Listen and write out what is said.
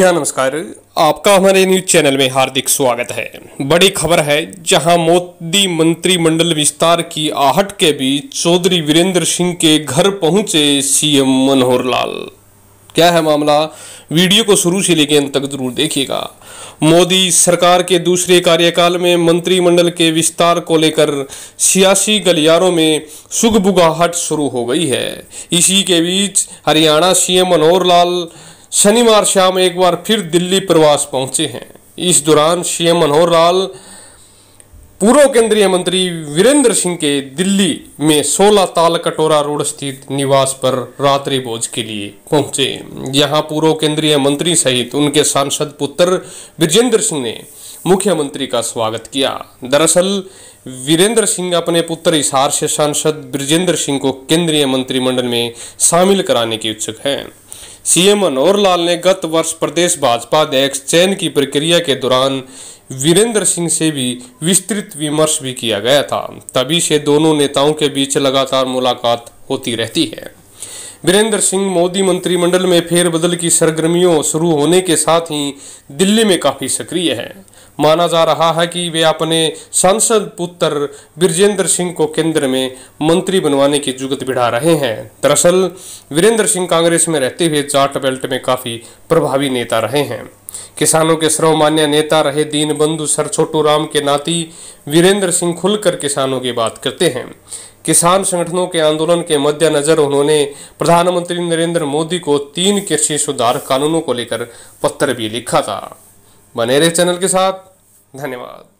भैया हाँ, नमस्कार आपका हमारे न्यूज चैनल में हार्दिक स्वागत है बड़ी खबर है जहां मोदी मंत्रिमंडल विस्तार की आहट के बीच चौधरी वीरेंद्र सिंह के घर पहुंचे सीएम मनोहर लाल क्या है मामला वीडियो को शुरू से लेकर अंत तक जरूर देखिएगा मोदी सरकार के दूसरे कार्यकाल में मंत्रिमंडल के विस्तार को लेकर सियासी गलियारों में सुगबुगाहट शुरू हो गई है इसी के बीच हरियाणा सीएम मनोहर लाल शनिवार शाम एक बार फिर दिल्ली प्रवास पहुंचे हैं इस दौरान सीएम मनोहर लाल पूर्व केंद्रीय मंत्री वीरेंद्र सिंह के दिल्ली में 16 ताल कटोरा रोड स्थित निवास पर रात्रि भोज के लिए पहुंचे यहां पूर्व केंद्रीय मंत्री सहित उनके सांसद पुत्र विजेंद्र सिंह ने मुख्यमंत्री का स्वागत किया दरअसल वीरेंद्र सिंह अपने पुत्र इशार से सांसद ब्रजेंद्र सिंह को केंद्रीय मंत्रिमंडल में शामिल कराने के इच्छुक हैं सीएम मनोहर लाल ने गत वर्ष प्रदेश भाजपा अध्यक्ष चयन की प्रक्रिया के दौरान वीरेंद्र सिंह से भी विस्तृत विमर्श भी किया गया था तभी से दोनों नेताओं के बीच लगातार मुलाकात होती रहती है वीरेंद्र सिंह मोदी मंत्रिमंडल में फेरबदल की सरगर्मियों शुरू होने के साथ ही दिल्ली में काफ़ी सक्रिय है माना जा रहा है कि वे अपने सांसद पुत्र बिरजेंद्र सिंह को केंद्र में मंत्री बनवाने की जुगत बिढ़ा रहे हैं दरअसल वीरेंद्र सिंह कांग्रेस में रहते हुए जाट बेल्ट में काफ़ी प्रभावी नेता रहे हैं किसानों के सर्वमान्य नेता रहे दीनबंधु सर छोटू राम के नाती वीरेंद्र सिंह खुलकर किसानों की बात करते हैं किसान संगठनों के आंदोलन के मद्देनजर उन्होंने प्रधानमंत्री नरेंद्र मोदी को तीन कृषि सुधार कानूनों को लेकर पत्र भी लिखा था बने रहे चैनल के साथ धन्यवाद